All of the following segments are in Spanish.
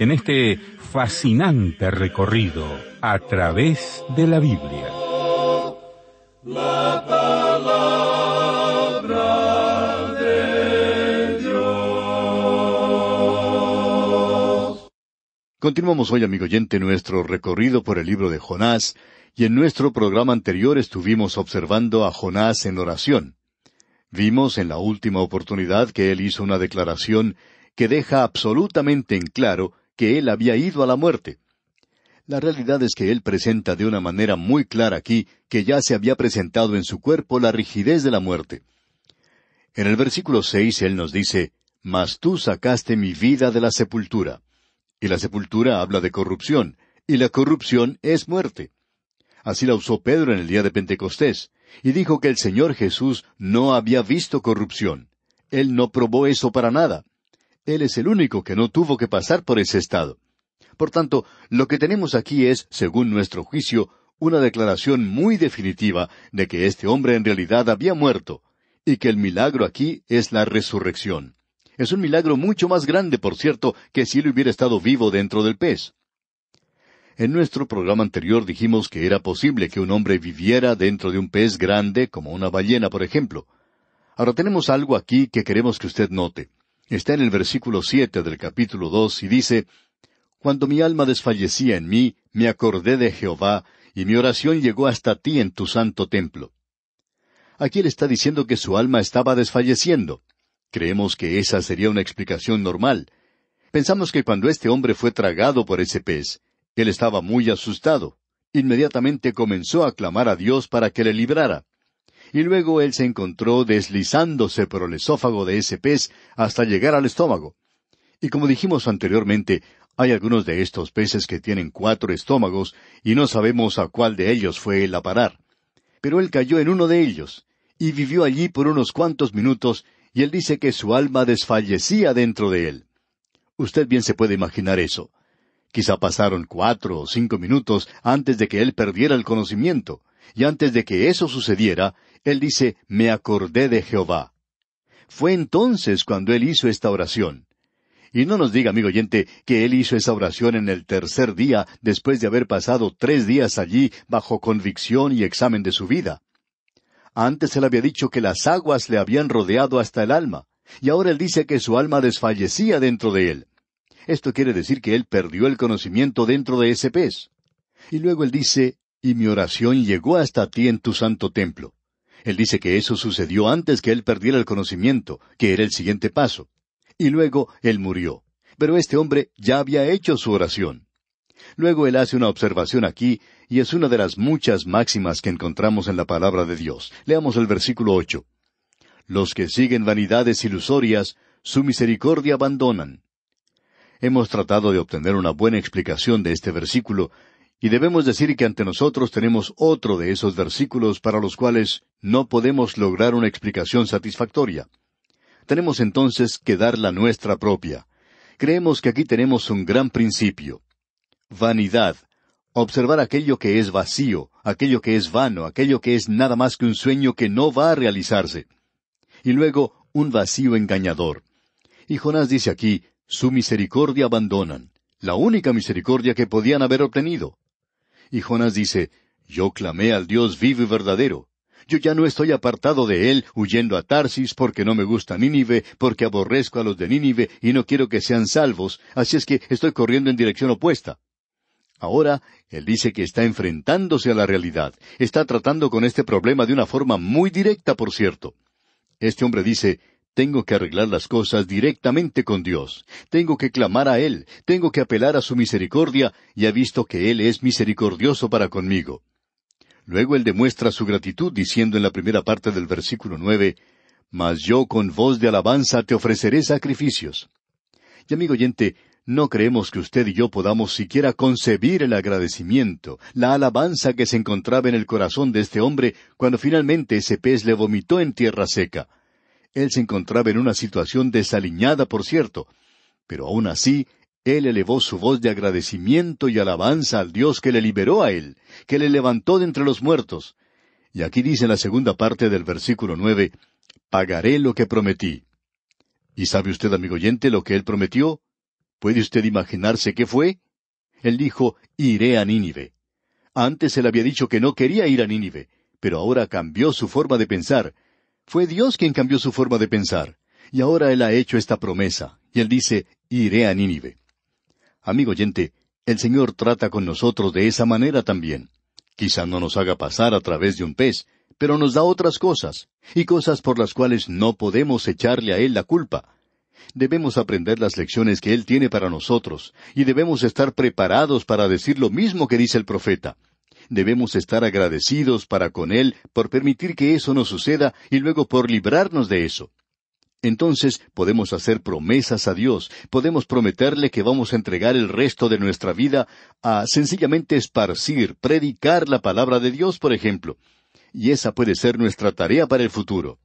en este fascinante recorrido a través de la Biblia. Continuamos hoy, amigo oyente, nuestro recorrido por el libro de Jonás, y en nuestro programa anterior estuvimos observando a Jonás en oración. Vimos en la última oportunidad que él hizo una declaración que deja absolutamente en claro que él había ido a la muerte. La realidad es que él presenta de una manera muy clara aquí que ya se había presentado en su cuerpo la rigidez de la muerte. En el versículo seis él nos dice, Mas tú sacaste mi vida de la sepultura. Y la sepultura habla de corrupción, y la corrupción es muerte. Así la usó Pedro en el día de Pentecostés, y dijo que el Señor Jesús no había visto corrupción. Él no probó eso para nada. Él es el único que no tuvo que pasar por ese estado. Por tanto, lo que tenemos aquí es, según nuestro juicio, una declaración muy definitiva de que este hombre en realidad había muerto, y que el milagro aquí es la resurrección. Es un milagro mucho más grande, por cierto, que si él hubiera estado vivo dentro del pez. En nuestro programa anterior dijimos que era posible que un hombre viviera dentro de un pez grande, como una ballena, por ejemplo. Ahora tenemos algo aquí que queremos que usted note. Está en el versículo siete del capítulo dos y dice Cuando mi alma desfallecía en mí, me acordé de Jehová, y mi oración llegó hasta ti en tu santo templo. Aquí él está diciendo que su alma estaba desfalleciendo. Creemos que esa sería una explicación normal. Pensamos que cuando este hombre fue tragado por ese pez, él estaba muy asustado. Inmediatamente comenzó a clamar a Dios para que le librara y luego él se encontró deslizándose por el esófago de ese pez hasta llegar al estómago. Y como dijimos anteriormente, hay algunos de estos peces que tienen cuatro estómagos y no sabemos a cuál de ellos fue él a parar. Pero él cayó en uno de ellos y vivió allí por unos cuantos minutos y él dice que su alma desfallecía dentro de él. Usted bien se puede imaginar eso. Quizá pasaron cuatro o cinco minutos antes de que él perdiera el conocimiento. Y antes de que eso sucediera, él dice, me acordé de Jehová. Fue entonces cuando él hizo esta oración. Y no nos diga, amigo oyente, que él hizo esa oración en el tercer día, después de haber pasado tres días allí bajo convicción y examen de su vida. Antes él había dicho que las aguas le habían rodeado hasta el alma, y ahora él dice que su alma desfallecía dentro de él. Esto quiere decir que él perdió el conocimiento dentro de ese pez. Y luego él dice, y mi oración llegó hasta ti en tu santo templo. Él dice que eso sucedió antes que él perdiera el conocimiento, que era el siguiente paso. Y luego él murió. Pero este hombre ya había hecho su oración. Luego él hace una observación aquí, y es una de las muchas máximas que encontramos en la palabra de Dios. Leamos el versículo ocho. Los que siguen vanidades ilusorias, su misericordia abandonan. Hemos tratado de obtener una buena explicación de este versículo, y debemos decir que ante nosotros tenemos otro de esos versículos para los cuales no podemos lograr una explicación satisfactoria. Tenemos entonces que dar la nuestra propia. Creemos que aquí tenemos un gran principio. Vanidad. Observar aquello que es vacío, aquello que es vano, aquello que es nada más que un sueño que no va a realizarse. Y luego, un vacío engañador. Y Jonás dice aquí, su misericordia abandonan, la única misericordia que podían haber obtenido. Y Jonás dice, Yo clamé al Dios vivo y verdadero. Yo ya no estoy apartado de él, huyendo a Tarsis, porque no me gusta Nínive, porque aborrezco a los de Nínive y no quiero que sean salvos, así es que estoy corriendo en dirección opuesta. Ahora, él dice que está enfrentándose a la realidad, está tratando con este problema de una forma muy directa, por cierto. Este hombre dice, tengo que arreglar las cosas directamente con Dios. Tengo que clamar a Él. Tengo que apelar a su misericordia y ha visto que Él es misericordioso para conmigo. Luego Él demuestra su gratitud diciendo en la primera parte del versículo nueve, Mas yo con voz de alabanza te ofreceré sacrificios. Y amigo oyente, no creemos que usted y yo podamos siquiera concebir el agradecimiento, la alabanza que se encontraba en el corazón de este hombre cuando finalmente ese pez le vomitó en tierra seca. Él se encontraba en una situación desaliñada, por cierto, pero aun así, él elevó su voz de agradecimiento y alabanza al Dios que le liberó a él, que le levantó de entre los muertos. Y aquí dice la segunda parte del versículo nueve, Pagaré lo que prometí. ¿Y sabe usted, amigo oyente, lo que él prometió? ¿Puede usted imaginarse qué fue? Él dijo, Iré a Nínive. Antes él había dicho que no quería ir a Nínive, pero ahora cambió su forma de pensar. Fue Dios quien cambió su forma de pensar. Y ahora Él ha hecho esta promesa. Y Él dice, iré a Nínive. Amigo oyente, el Señor trata con nosotros de esa manera también. Quizá no nos haga pasar a través de un pez, pero nos da otras cosas, y cosas por las cuales no podemos echarle a Él la culpa. Debemos aprender las lecciones que Él tiene para nosotros, y debemos estar preparados para decir lo mismo que dice el profeta debemos estar agradecidos para con Él por permitir que eso nos suceda y luego por librarnos de eso. Entonces podemos hacer promesas a Dios, podemos prometerle que vamos a entregar el resto de nuestra vida a sencillamente esparcir, predicar la palabra de Dios, por ejemplo. Y esa puede ser nuestra tarea para el futuro.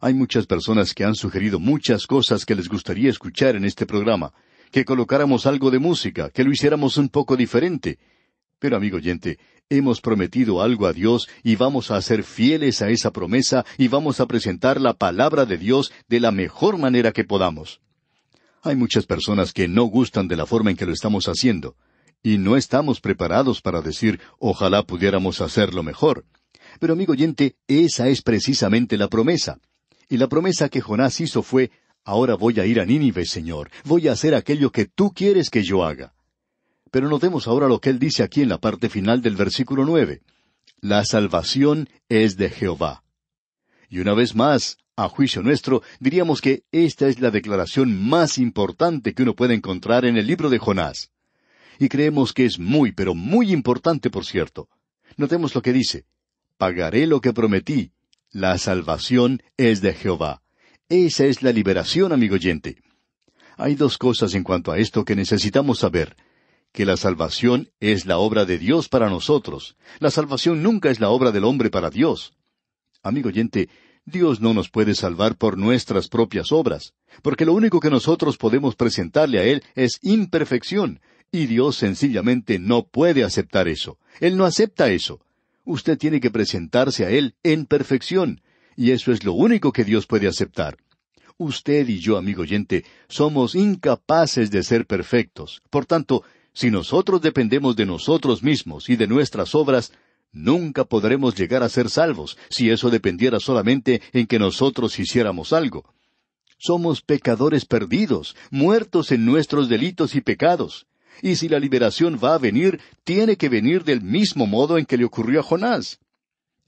Hay muchas personas que han sugerido muchas cosas que les gustaría escuchar en este programa, que colocáramos algo de música, que lo hiciéramos un poco diferente, pero amigo oyente, hemos prometido algo a Dios y vamos a ser fieles a esa promesa y vamos a presentar la palabra de Dios de la mejor manera que podamos. Hay muchas personas que no gustan de la forma en que lo estamos haciendo y no estamos preparados para decir ojalá pudiéramos hacerlo mejor. Pero amigo oyente, esa es precisamente la promesa. Y la promesa que Jonás hizo fue, ahora voy a ir a Nínive, Señor, voy a hacer aquello que tú quieres que yo haga. Pero notemos ahora lo que él dice aquí en la parte final del versículo nueve. La salvación es de Jehová. Y una vez más, a juicio nuestro, diríamos que esta es la declaración más importante que uno puede encontrar en el libro de Jonás. Y creemos que es muy, pero muy importante, por cierto. Notemos lo que dice. Pagaré lo que prometí. La salvación es de Jehová. Esa es la liberación, amigo oyente. Hay dos cosas en cuanto a esto que necesitamos saber que la salvación es la obra de Dios para nosotros. La salvación nunca es la obra del hombre para Dios. Amigo oyente, Dios no nos puede salvar por nuestras propias obras, porque lo único que nosotros podemos presentarle a Él es imperfección, y Dios sencillamente no puede aceptar eso. Él no acepta eso. Usted tiene que presentarse a Él en perfección, y eso es lo único que Dios puede aceptar usted y yo, amigo oyente, somos incapaces de ser perfectos. Por tanto, si nosotros dependemos de nosotros mismos y de nuestras obras, nunca podremos llegar a ser salvos si eso dependiera solamente en que nosotros hiciéramos algo. Somos pecadores perdidos, muertos en nuestros delitos y pecados. Y si la liberación va a venir, tiene que venir del mismo modo en que le ocurrió a Jonás.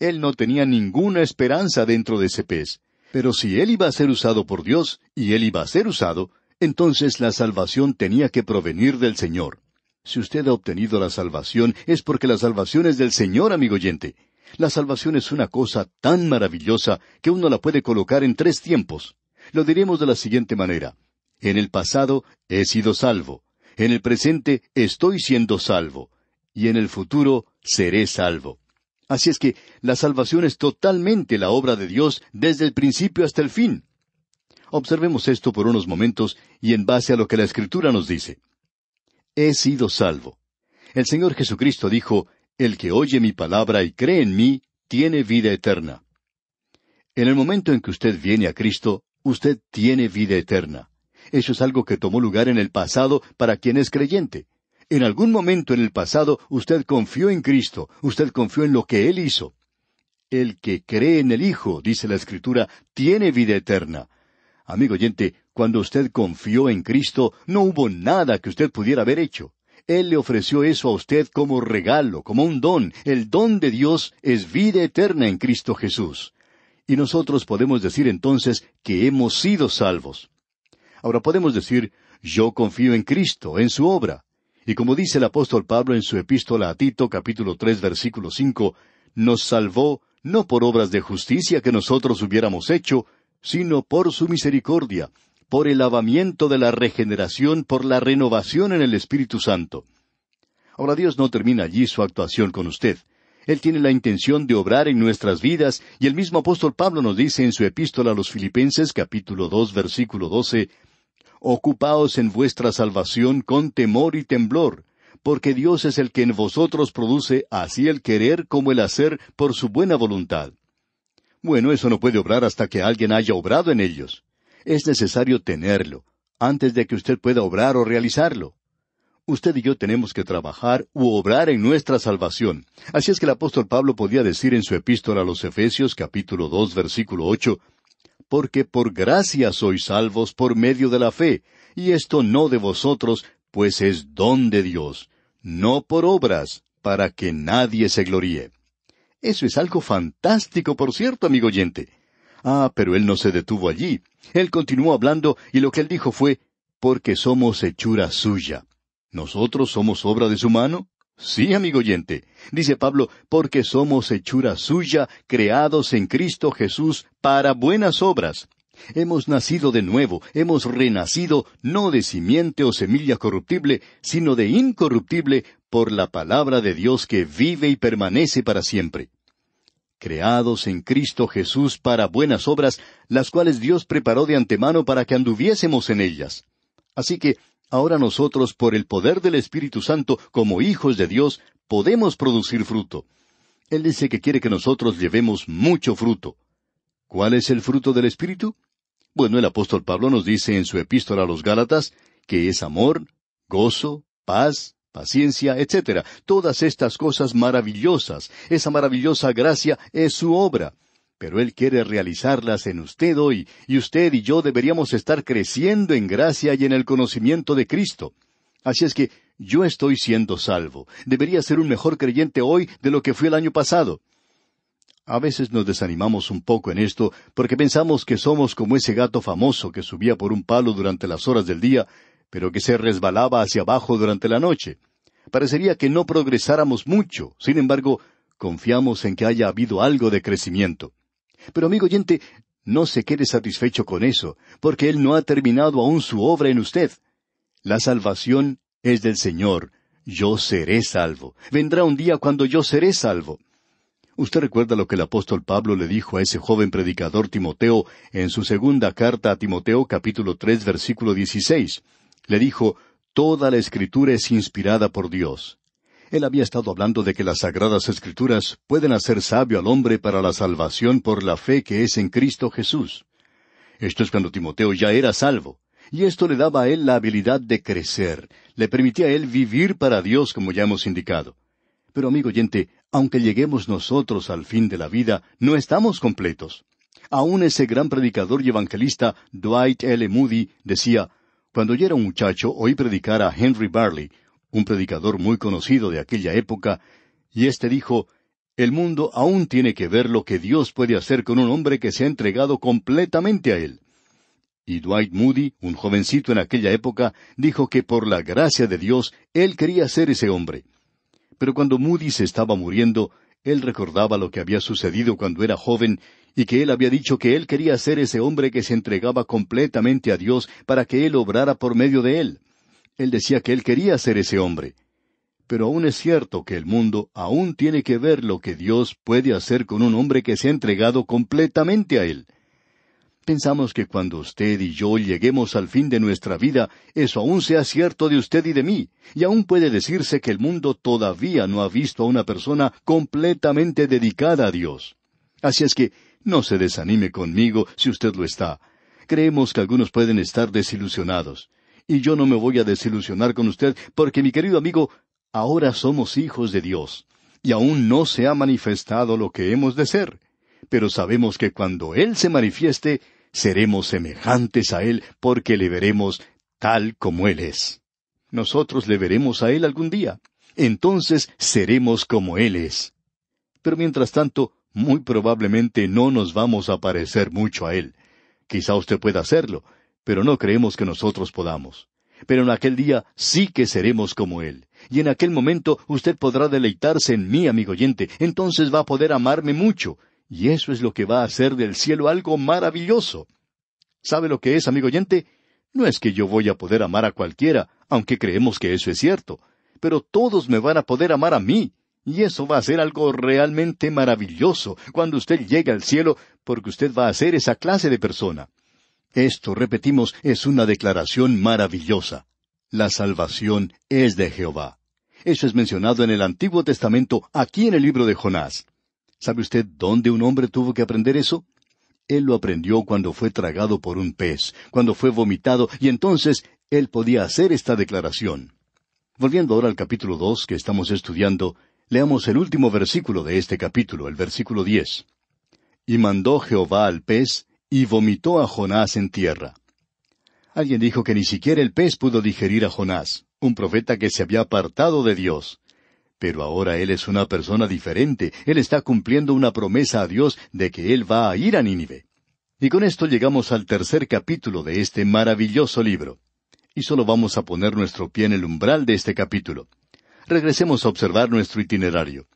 Él no tenía ninguna esperanza dentro de ese pez. Pero si él iba a ser usado por Dios, y él iba a ser usado, entonces la salvación tenía que provenir del Señor. Si usted ha obtenido la salvación, es porque la salvación es del Señor, amigo oyente. La salvación es una cosa tan maravillosa que uno la puede colocar en tres tiempos. Lo diremos de la siguiente manera. En el pasado he sido salvo. En el presente estoy siendo salvo. Y en el futuro seré salvo. Así es que la salvación es totalmente la obra de Dios desde el principio hasta el fin. Observemos esto por unos momentos y en base a lo que la Escritura nos dice he sido salvo. El Señor Jesucristo dijo, El que oye mi palabra y cree en mí, tiene vida eterna. En el momento en que usted viene a Cristo, usted tiene vida eterna. Eso es algo que tomó lugar en el pasado para quien es creyente. En algún momento en el pasado usted confió en Cristo, usted confió en lo que Él hizo. El que cree en el Hijo, dice la Escritura, tiene vida eterna. Amigo oyente, cuando usted confió en Cristo, no hubo nada que usted pudiera haber hecho. Él le ofreció eso a usted como regalo, como un don. El don de Dios es vida eterna en Cristo Jesús. Y nosotros podemos decir entonces que hemos sido salvos. Ahora podemos decir, yo confío en Cristo, en su obra. Y como dice el apóstol Pablo en su epístola a Tito capítulo tres versículo 5, nos salvó no por obras de justicia que nosotros hubiéramos hecho, sino por su misericordia, por el lavamiento de la regeneración, por la renovación en el Espíritu Santo. Ahora Dios no termina allí su actuación con usted. Él tiene la intención de obrar en nuestras vidas, y el mismo apóstol Pablo nos dice en su epístola a los Filipenses capítulo 2, versículo 12, Ocupaos en vuestra salvación con temor y temblor, porque Dios es el que en vosotros produce así el querer como el hacer por su buena voluntad. Bueno, eso no puede obrar hasta que alguien haya obrado en ellos es necesario tenerlo, antes de que usted pueda obrar o realizarlo. Usted y yo tenemos que trabajar u obrar en nuestra salvación. Así es que el apóstol Pablo podía decir en su epístola a los Efesios capítulo dos versículo ocho, porque por gracia sois salvos por medio de la fe, y esto no de vosotros, pues es don de Dios, no por obras, para que nadie se gloríe. Eso es algo fantástico, por cierto, amigo oyente. Ah, pero él no se detuvo allí. Él continuó hablando y lo que él dijo fue, porque somos hechura suya. ¿Nosotros somos obra de su mano? Sí, amigo oyente. Dice Pablo, porque somos hechura suya, creados en Cristo Jesús para buenas obras. Hemos nacido de nuevo, hemos renacido no de simiente o semilla corruptible, sino de incorruptible por la palabra de Dios que vive y permanece para siempre creados en Cristo Jesús para buenas obras, las cuales Dios preparó de antemano para que anduviésemos en ellas. Así que ahora nosotros, por el poder del Espíritu Santo, como hijos de Dios, podemos producir fruto. Él dice que quiere que nosotros llevemos mucho fruto. ¿Cuál es el fruto del Espíritu? Bueno, el apóstol Pablo nos dice en su epístola a los Gálatas que es amor, gozo, paz, paciencia, etcétera. Todas estas cosas maravillosas, esa maravillosa gracia es su obra. Pero Él quiere realizarlas en usted hoy, y usted y yo deberíamos estar creciendo en gracia y en el conocimiento de Cristo. Así es que yo estoy siendo salvo. Debería ser un mejor creyente hoy de lo que fui el año pasado. A veces nos desanimamos un poco en esto porque pensamos que somos como ese gato famoso que subía por un palo durante las horas del día, pero que se resbalaba hacia abajo durante la noche parecería que no progresáramos mucho. Sin embargo, confiamos en que haya habido algo de crecimiento. Pero amigo oyente, no se quede satisfecho con eso, porque Él no ha terminado aún su obra en usted. La salvación es del Señor. Yo seré salvo. Vendrá un día cuando yo seré salvo. Usted recuerda lo que el apóstol Pablo le dijo a ese joven predicador Timoteo en su segunda carta a Timoteo capítulo tres versículo dieciséis. Le dijo, Toda la escritura es inspirada por Dios. Él había estado hablando de que las sagradas escrituras pueden hacer sabio al hombre para la salvación por la fe que es en Cristo Jesús. Esto es cuando Timoteo ya era salvo, y esto le daba a él la habilidad de crecer, le permitía a él vivir para Dios como ya hemos indicado. Pero amigo oyente, aunque lleguemos nosotros al fin de la vida, no estamos completos. Aún ese gran predicador y evangelista Dwight L. Moody decía, cuando yo era un muchacho oí predicar a Henry Barley, un predicador muy conocido de aquella época, y éste dijo, El mundo aún tiene que ver lo que Dios puede hacer con un hombre que se ha entregado completamente a Él. Y Dwight Moody, un jovencito en aquella época, dijo que por la gracia de Dios él quería ser ese hombre. Pero cuando Moody se estaba muriendo, él recordaba lo que había sucedido cuando era joven y que él había dicho que él quería ser ese hombre que se entregaba completamente a Dios para que él obrara por medio de él. Él decía que él quería ser ese hombre. Pero aún es cierto que el mundo aún tiene que ver lo que Dios puede hacer con un hombre que se ha entregado completamente a él. Pensamos que cuando usted y yo lleguemos al fin de nuestra vida, eso aún sea cierto de usted y de mí, y aún puede decirse que el mundo todavía no ha visto a una persona completamente dedicada a Dios. Así es que no se desanime conmigo si usted lo está. Creemos que algunos pueden estar desilusionados. Y yo no me voy a desilusionar con usted porque, mi querido amigo, ahora somos hijos de Dios. Y aún no se ha manifestado lo que hemos de ser. Pero sabemos que cuando Él se manifieste, seremos semejantes a Él porque le veremos tal como Él es. Nosotros le veremos a Él algún día. Entonces seremos como Él es. Pero mientras tanto, muy probablemente no nos vamos a parecer mucho a Él. Quizá usted pueda hacerlo, pero no creemos que nosotros podamos. Pero en aquel día sí que seremos como Él. Y en aquel momento usted podrá deleitarse en mí, amigo oyente, entonces va a poder amarme mucho, y eso es lo que va a hacer del cielo algo maravilloso. ¿Sabe lo que es, amigo oyente? No es que yo voy a poder amar a cualquiera, aunque creemos que eso es cierto, pero todos me van a poder amar a mí. Y eso va a ser algo realmente maravilloso cuando usted llegue al cielo, porque usted va a ser esa clase de persona. Esto, repetimos, es una declaración maravillosa. La salvación es de Jehová. Eso es mencionado en el Antiguo Testamento, aquí en el libro de Jonás. ¿Sabe usted dónde un hombre tuvo que aprender eso? Él lo aprendió cuando fue tragado por un pez, cuando fue vomitado, y entonces él podía hacer esta declaración. Volviendo ahora al capítulo dos que estamos estudiando, leamos el último versículo de este capítulo, el versículo diez. Y mandó Jehová al pez, y vomitó a Jonás en tierra. Alguien dijo que ni siquiera el pez pudo digerir a Jonás, un profeta que se había apartado de Dios. Pero ahora él es una persona diferente, él está cumpliendo una promesa a Dios de que él va a ir a Nínive. Y con esto llegamos al tercer capítulo de este maravilloso libro. Y solo vamos a poner nuestro pie en el umbral de este capítulo. Regresemos a observar nuestro itinerario.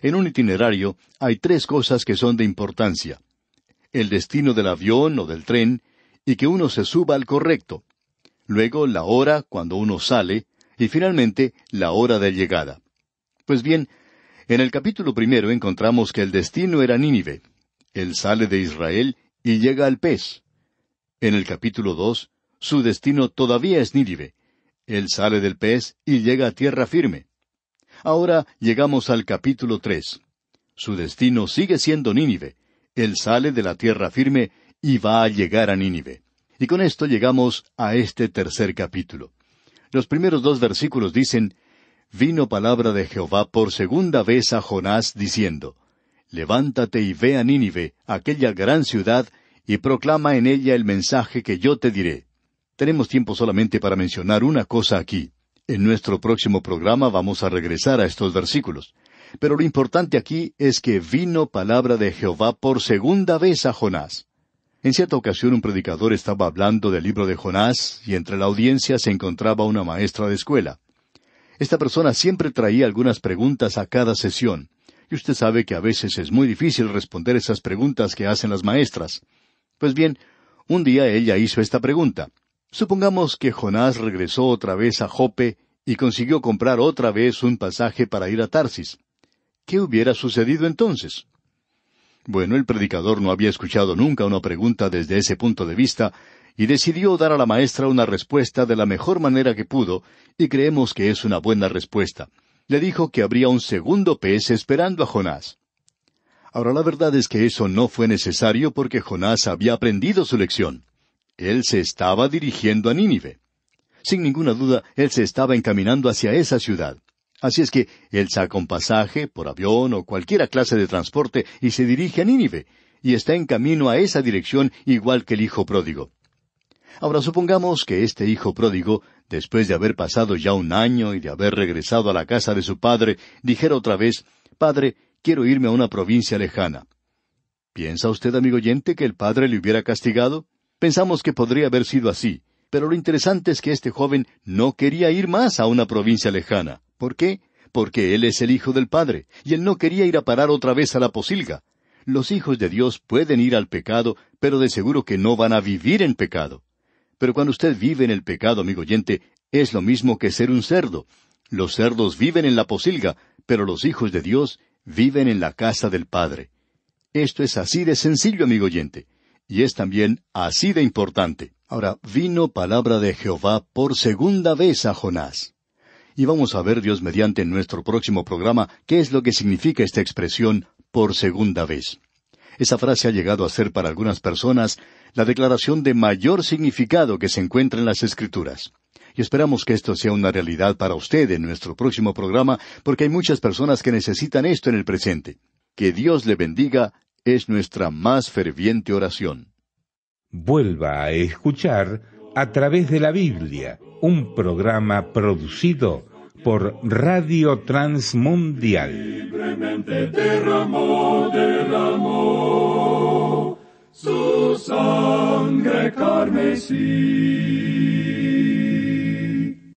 En un itinerario hay tres cosas que son de importancia. El destino del avión o del tren, y que uno se suba al correcto. Luego la hora cuando uno sale, y finalmente la hora de llegada. Pues bien, en el capítulo primero encontramos que el destino era Nínive. Él sale de Israel y llega al pez. En el capítulo dos, su destino todavía es Nínive. Él sale del pez y llega a tierra firme. Ahora llegamos al capítulo tres. Su destino sigue siendo Nínive. Él sale de la tierra firme y va a llegar a Nínive. Y con esto llegamos a este tercer capítulo. Los primeros dos versículos dicen, vino palabra de Jehová por segunda vez a Jonás diciendo, Levántate y ve a Nínive, aquella gran ciudad, y proclama en ella el mensaje que yo te diré. Tenemos tiempo solamente para mencionar una cosa aquí. En nuestro próximo programa vamos a regresar a estos versículos. Pero lo importante aquí es que vino palabra de Jehová por segunda vez a Jonás. En cierta ocasión un predicador estaba hablando del libro de Jonás y entre la audiencia se encontraba una maestra de escuela. Esta persona siempre traía algunas preguntas a cada sesión, y usted sabe que a veces es muy difícil responder esas preguntas que hacen las maestras. Pues bien, un día ella hizo esta pregunta. Supongamos que Jonás regresó otra vez a Jope y consiguió comprar otra vez un pasaje para ir a Tarsis. ¿Qué hubiera sucedido entonces? Bueno, el predicador no había escuchado nunca una pregunta desde ese punto de vista, y decidió dar a la maestra una respuesta de la mejor manera que pudo, y creemos que es una buena respuesta. Le dijo que habría un segundo pez esperando a Jonás. Ahora la verdad es que eso no fue necesario porque Jonás había aprendido su lección. Él se estaba dirigiendo a Nínive. Sin ninguna duda, él se estaba encaminando hacia esa ciudad. Así es que él saca un pasaje por avión o cualquiera clase de transporte y se dirige a Nínive, y está en camino a esa dirección igual que el hijo pródigo. Ahora supongamos que este hijo pródigo, después de haber pasado ya un año y de haber regresado a la casa de su padre, dijera otra vez, Padre, quiero irme a una provincia lejana. ¿Piensa usted, amigo oyente, que el padre le hubiera castigado? Pensamos que podría haber sido así, pero lo interesante es que este joven no quería ir más a una provincia lejana. ¿Por qué? Porque él es el hijo del padre, y él no quería ir a parar otra vez a la posilga. Los hijos de Dios pueden ir al pecado, pero de seguro que no van a vivir en pecado. Pero cuando usted vive en el pecado, amigo oyente, es lo mismo que ser un cerdo. Los cerdos viven en la posilga, pero los hijos de Dios viven en la casa del Padre. Esto es así de sencillo, amigo oyente, y es también así de importante. Ahora, vino palabra de Jehová por segunda vez a Jonás. Y vamos a ver, Dios mediante, nuestro próximo programa, qué es lo que significa esta expresión por segunda vez. Esa frase ha llegado a ser para algunas personas la declaración de mayor significado que se encuentra en las Escrituras. Y esperamos que esto sea una realidad para usted en nuestro próximo programa, porque hay muchas personas que necesitan esto en el presente. Que Dios le bendiga es nuestra más ferviente oración. Vuelva a escuchar a través de la Biblia, un programa producido por Radio Transmundial. Libremente derramó, amor su sangre carmesí.